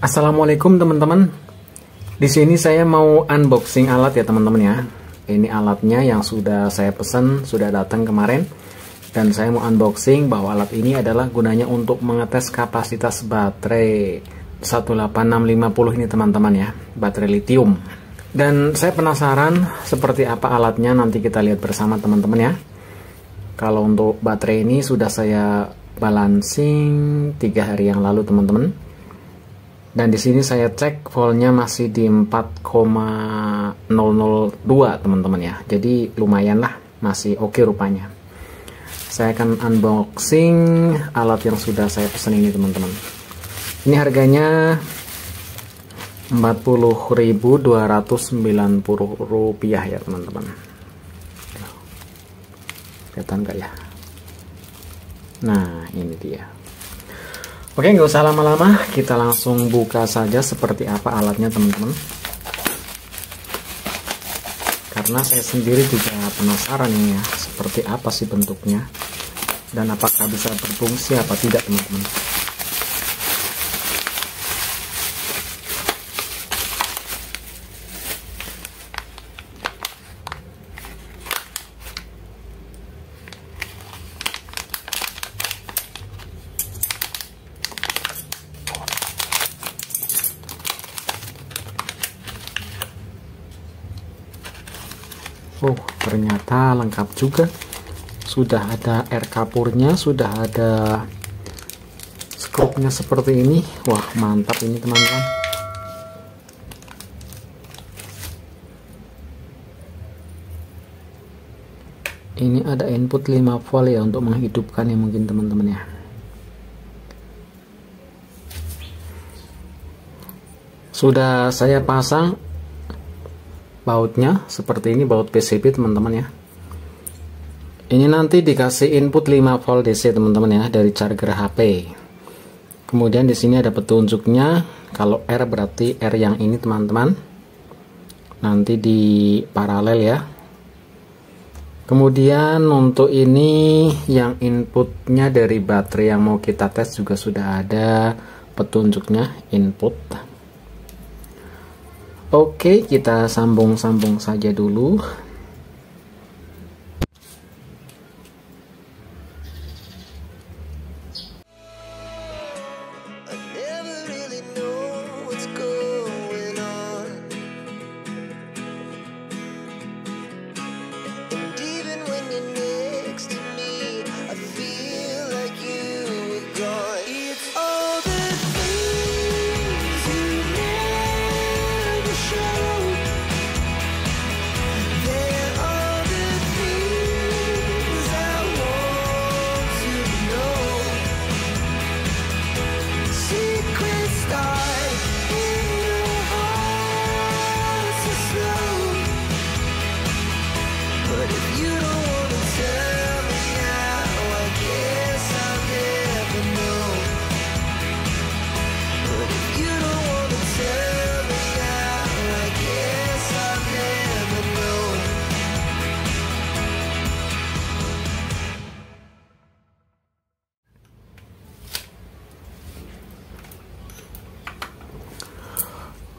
Assalamualaikum teman-teman. Di sini saya mau unboxing alat ya teman-teman ya. Ini alatnya yang sudah saya pesan sudah datang kemarin dan saya mau unboxing bahwa alat ini adalah gunanya untuk mengetes kapasitas baterai 18650 ini teman-teman ya, baterai lithium. Dan saya penasaran seperti apa alatnya nanti kita lihat bersama teman-teman ya. Kalau untuk baterai ini sudah saya balancing tiga hari yang lalu teman-teman dan di sini saya cek voltnya masih di 4,002 teman-teman ya jadi lumayan lah masih oke okay rupanya saya akan unboxing alat yang sudah saya pesan ini teman-teman ini harganya 40.290 rupiah ya teman-teman kelihatan nggak ya nah ini dia Oke, nggak usah lama-lama, kita langsung buka saja seperti apa alatnya teman-teman. Karena saya sendiri juga penasaran ini ya, seperti apa sih bentuknya. Dan apakah bisa berfungsi apa tidak teman-teman. ternyata lengkap juga sudah ada air kapurnya sudah ada skrupnya seperti ini wah mantap ini teman-teman ini ada input 5 volt ya untuk menghidupkan ya mungkin teman-teman ya sudah saya pasang bautnya seperti ini baut PCB teman-teman ya ini nanti dikasih input 5 volt DC teman-teman ya dari charger HP kemudian di sini ada petunjuknya kalau R berarti R yang ini teman-teman nanti di paralel ya kemudian untuk ini yang inputnya dari baterai yang mau kita tes juga sudah ada petunjuknya input Oke, kita sambung-sambung saja dulu.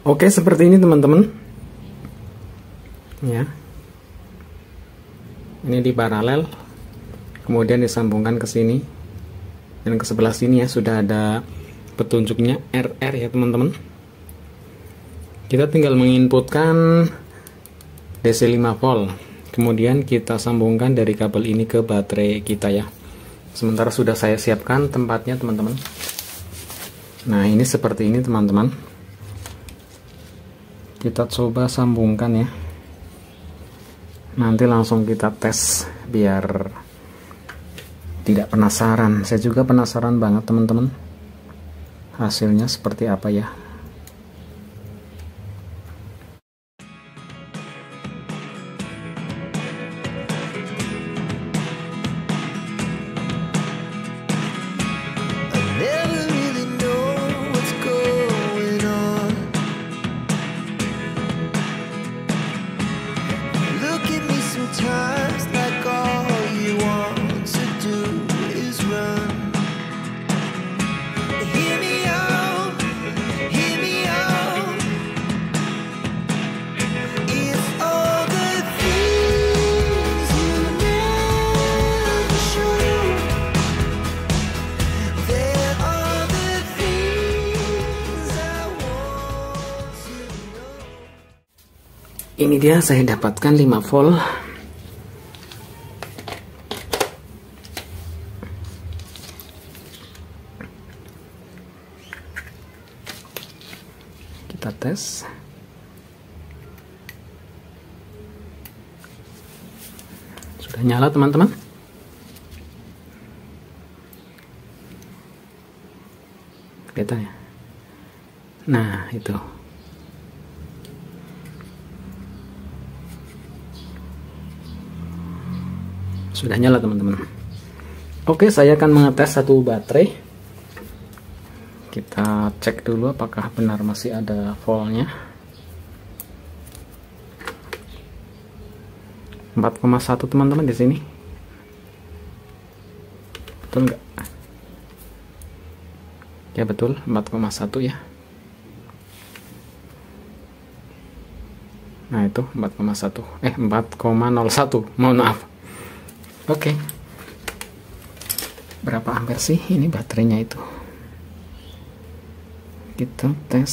Oke, seperti ini teman-teman. Ya. Ini di paralel. Kemudian disambungkan ke sini. Dan ke sebelah sini ya sudah ada petunjuknya RR ya, teman-teman. Kita tinggal menginputkan DC 5 volt. Kemudian kita sambungkan dari kabel ini ke baterai kita ya. Sementara sudah saya siapkan tempatnya, teman-teman. Nah, ini seperti ini, teman-teman kita coba sambungkan ya nanti langsung kita tes biar tidak penasaran saya juga penasaran banget teman-teman hasilnya seperti apa ya ini dia saya dapatkan 5 volt kita tes sudah nyala teman-teman kelihatan ya nah itu sudah nyala teman-teman oke saya akan mengetes satu baterai kita cek dulu apakah benar masih ada voltnya 4,1 teman-teman di sini betul nggak ya betul 4,1 ya nah itu 4,1 eh 4,01 mohon maaf Oke. Okay. Berapa ampere sih ini baterainya itu? Kita tes.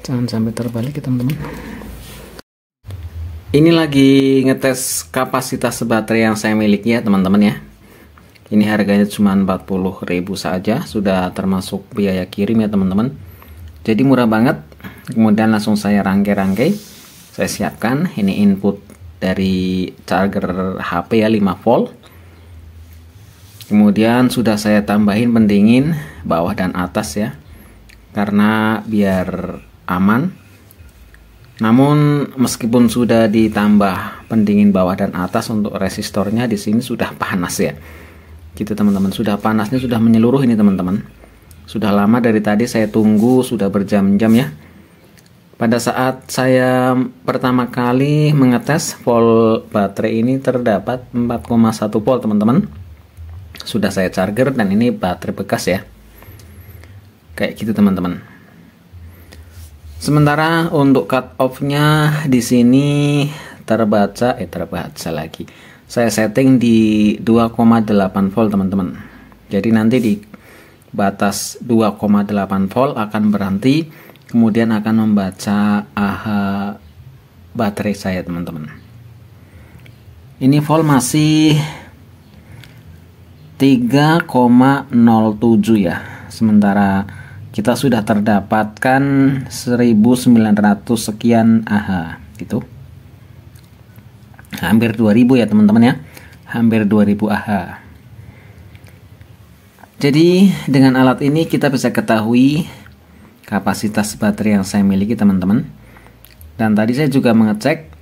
Jangan sampai terbalik ya, teman-teman. Ini lagi ngetes kapasitas baterai yang saya miliki ya teman-teman ya. Ini harganya cuma 40.000 saja, sudah termasuk biaya kirim ya teman-teman. Jadi murah banget. Kemudian langsung saya rangkai-rangkai. Saya siapkan ini input dari charger HP ya 5 volt kemudian sudah saya tambahin pendingin bawah dan atas ya karena biar aman namun meskipun sudah ditambah pendingin bawah dan atas untuk resistornya di sini sudah panas ya gitu teman-teman sudah panasnya sudah menyeluruh ini teman-teman sudah lama dari tadi saya tunggu sudah berjam-jam ya pada saat saya pertama kali mengetes volt baterai ini terdapat 4,1 volt teman-teman. Sudah saya charger dan ini baterai bekas ya. Kayak gitu teman-teman. Sementara untuk cut off-nya di sini terbaca eh terbaca lagi. Saya setting di 2,8 volt teman-teman. Jadi nanti di batas 2,8 volt akan berhenti kemudian akan membaca AHA baterai saya teman-teman ini volt masih 3,07 ya sementara kita sudah terdapatkan 1900 sekian aha, itu hampir 2000 ya teman-teman ya hampir 2000 aha. jadi dengan alat ini kita bisa ketahui kapasitas baterai yang saya miliki teman-teman dan tadi saya juga mengecek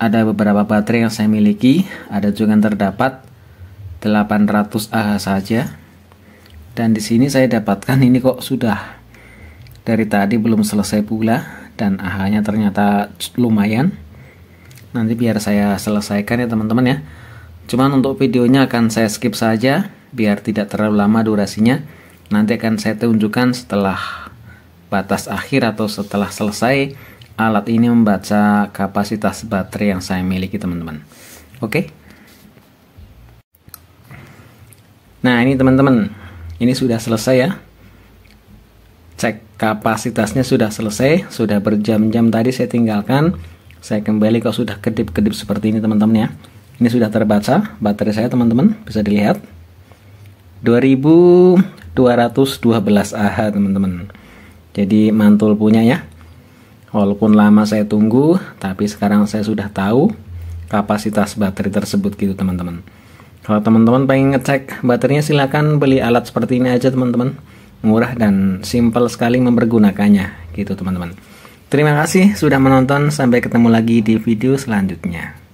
ada beberapa baterai yang saya miliki ada juga yang terdapat 800 Ah saja dan di sini saya dapatkan ini kok sudah dari tadi belum selesai pula dan Ah ternyata lumayan nanti biar saya selesaikan ya teman-teman ya cuman untuk videonya akan saya skip saja biar tidak terlalu lama durasinya nanti akan saya tunjukkan setelah batas akhir atau setelah selesai alat ini membaca kapasitas baterai yang saya miliki teman-teman oke okay? nah ini teman-teman ini sudah selesai ya cek kapasitasnya sudah selesai sudah berjam-jam tadi saya tinggalkan saya kembali kalau sudah kedip-kedip seperti ini teman-teman ya ini sudah terbaca baterai saya teman-teman bisa dilihat 2212 AH teman-teman jadi mantul punya ya. Walaupun lama saya tunggu, tapi sekarang saya sudah tahu kapasitas baterai tersebut gitu teman-teman. Kalau teman-teman pengen ngecek baterainya silahkan beli alat seperti ini aja teman-teman. Murah dan simple sekali mempergunakannya gitu teman-teman. Terima kasih sudah menonton, sampai ketemu lagi di video selanjutnya.